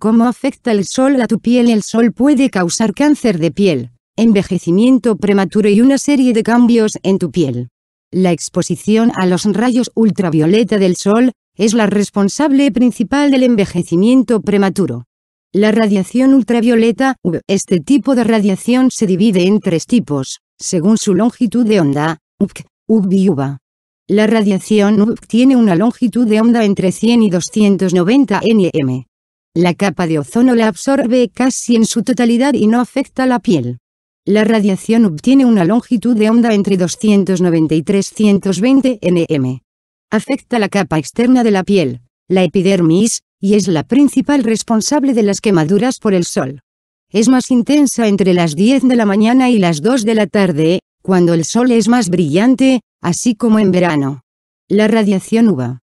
¿Cómo afecta el sol a tu piel? El sol puede causar cáncer de piel, envejecimiento prematuro y una serie de cambios en tu piel. La exposición a los rayos ultravioleta del sol es la responsable principal del envejecimiento prematuro. La radiación ultravioleta, este tipo de radiación se divide en tres tipos, según su longitud de onda, UVC, UV y UVA. La radiación UV tiene una longitud de onda entre 100 y 290 nm. La capa de ozono la absorbe casi en su totalidad y no afecta la piel. La radiación obtiene una longitud de onda entre 290 y 320 nm. Afecta la capa externa de la piel, la epidermis, y es la principal responsable de las quemaduras por el sol. Es más intensa entre las 10 de la mañana y las 2 de la tarde, cuando el sol es más brillante, así como en verano. La radiación UVA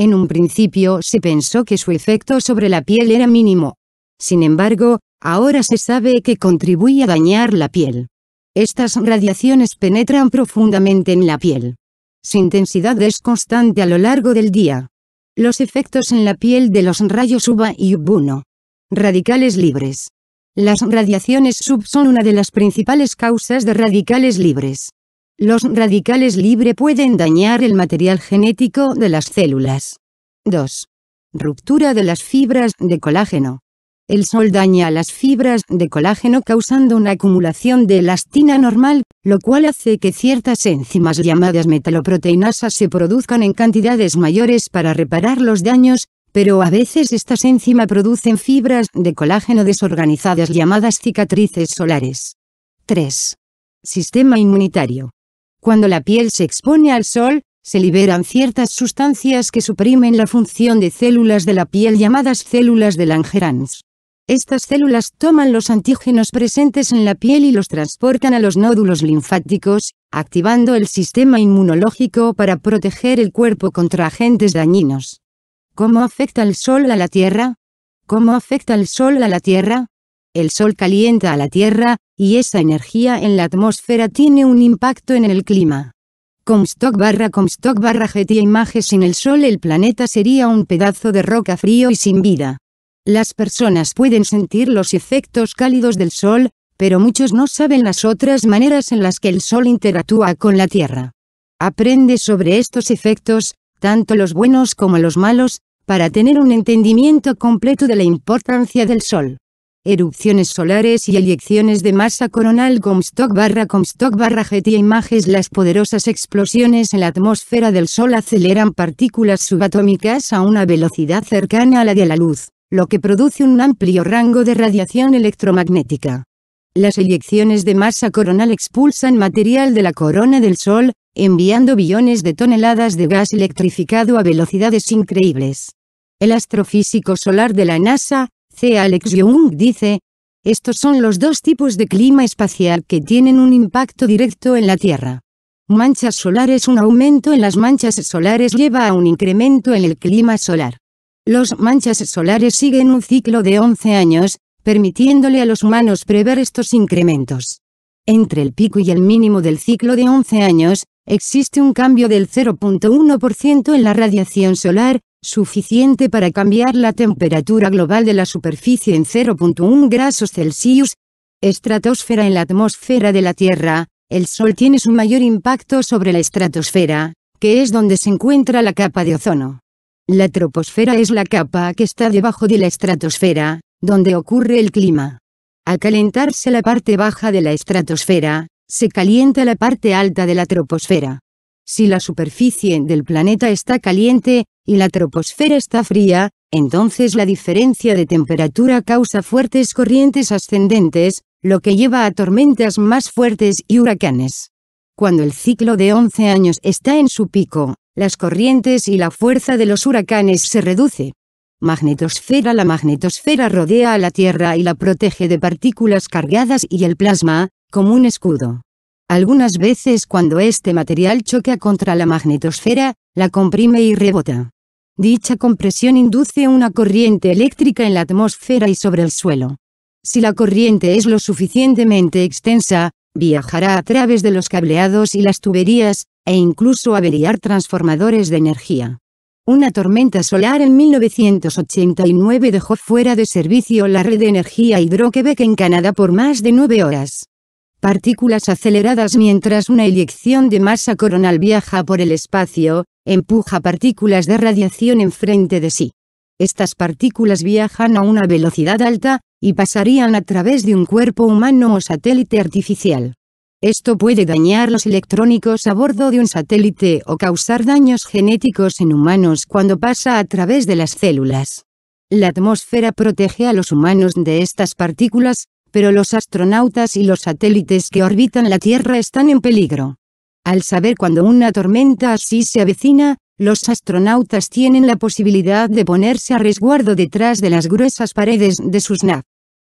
en un principio se pensó que su efecto sobre la piel era mínimo. Sin embargo, ahora se sabe que contribuye a dañar la piel. Estas radiaciones penetran profundamente en la piel. Su intensidad es constante a lo largo del día. Los efectos en la piel de los rayos UVA y UV1. Radicales libres. Las radiaciones sub son una de las principales causas de radicales libres. Los radicales libre pueden dañar el material genético de las células. 2. Ruptura de las fibras de colágeno. El sol daña las fibras de colágeno causando una acumulación de elastina normal, lo cual hace que ciertas enzimas llamadas metaloproteinasas se produzcan en cantidades mayores para reparar los daños, pero a veces estas enzimas producen fibras de colágeno desorganizadas llamadas cicatrices solares. 3. Sistema inmunitario. Cuando la piel se expone al sol, se liberan ciertas sustancias que suprimen la función de células de la piel llamadas células de Langerhans. Estas células toman los antígenos presentes en la piel y los transportan a los nódulos linfáticos, activando el sistema inmunológico para proteger el cuerpo contra agentes dañinos. ¿Cómo afecta el sol a la Tierra? ¿Cómo afecta el sol a la Tierra? El sol calienta a la Tierra, y esa energía en la atmósfera tiene un impacto en el clima. Comstock barra Comstock barra GT imágenes sin el sol el planeta sería un pedazo de roca frío y sin vida. Las personas pueden sentir los efectos cálidos del sol, pero muchos no saben las otras maneras en las que el sol interactúa con la Tierra. Aprende sobre estos efectos, tanto los buenos como los malos, para tener un entendimiento completo de la importancia del sol erupciones solares y eyecciones de masa coronal Comstock barra Comstock barra Getty Images Las poderosas explosiones en la atmósfera del Sol aceleran partículas subatómicas a una velocidad cercana a la de la luz, lo que produce un amplio rango de radiación electromagnética. Las eyecciones de masa coronal expulsan material de la corona del Sol, enviando billones de toneladas de gas electrificado a velocidades increíbles. El astrofísico solar de la NASA, C. Alex Young dice, estos son los dos tipos de clima espacial que tienen un impacto directo en la Tierra. Manchas solares Un aumento en las manchas solares lleva a un incremento en el clima solar. Los manchas solares siguen un ciclo de 11 años, permitiéndole a los humanos prever estos incrementos. Entre el pico y el mínimo del ciclo de 11 años, existe un cambio del 0.1% en la radiación solar, suficiente para cambiar la temperatura global de la superficie en 0.1 grados Celsius, estratosfera en la atmósfera de la Tierra, el Sol tiene su mayor impacto sobre la estratosfera, que es donde se encuentra la capa de ozono. La troposfera es la capa que está debajo de la estratosfera, donde ocurre el clima. Al calentarse la parte baja de la estratosfera, se calienta la parte alta de la troposfera. Si la superficie del planeta está caliente, y la troposfera está fría, entonces la diferencia de temperatura causa fuertes corrientes ascendentes, lo que lleva a tormentas más fuertes y huracanes. Cuando el ciclo de 11 años está en su pico, las corrientes y la fuerza de los huracanes se reduce. Magnetosfera La magnetosfera rodea a la Tierra y la protege de partículas cargadas y el plasma, como un escudo. Algunas veces cuando este material choca contra la magnetosfera, la comprime y rebota. Dicha compresión induce una corriente eléctrica en la atmósfera y sobre el suelo. Si la corriente es lo suficientemente extensa, viajará a través de los cableados y las tuberías, e incluso averiar transformadores de energía. Una tormenta solar en 1989 dejó fuera de servicio la red de energía Hidroquebec en Canadá por más de nueve horas partículas aceleradas mientras una eyección de masa coronal viaja por el espacio, empuja partículas de radiación enfrente de sí. Estas partículas viajan a una velocidad alta, y pasarían a través de un cuerpo humano o satélite artificial. Esto puede dañar los electrónicos a bordo de un satélite o causar daños genéticos en humanos cuando pasa a través de las células. La atmósfera protege a los humanos de estas partículas, pero los astronautas y los satélites que orbitan la Tierra están en peligro. Al saber cuando una tormenta así se avecina, los astronautas tienen la posibilidad de ponerse a resguardo detrás de las gruesas paredes de sus naves.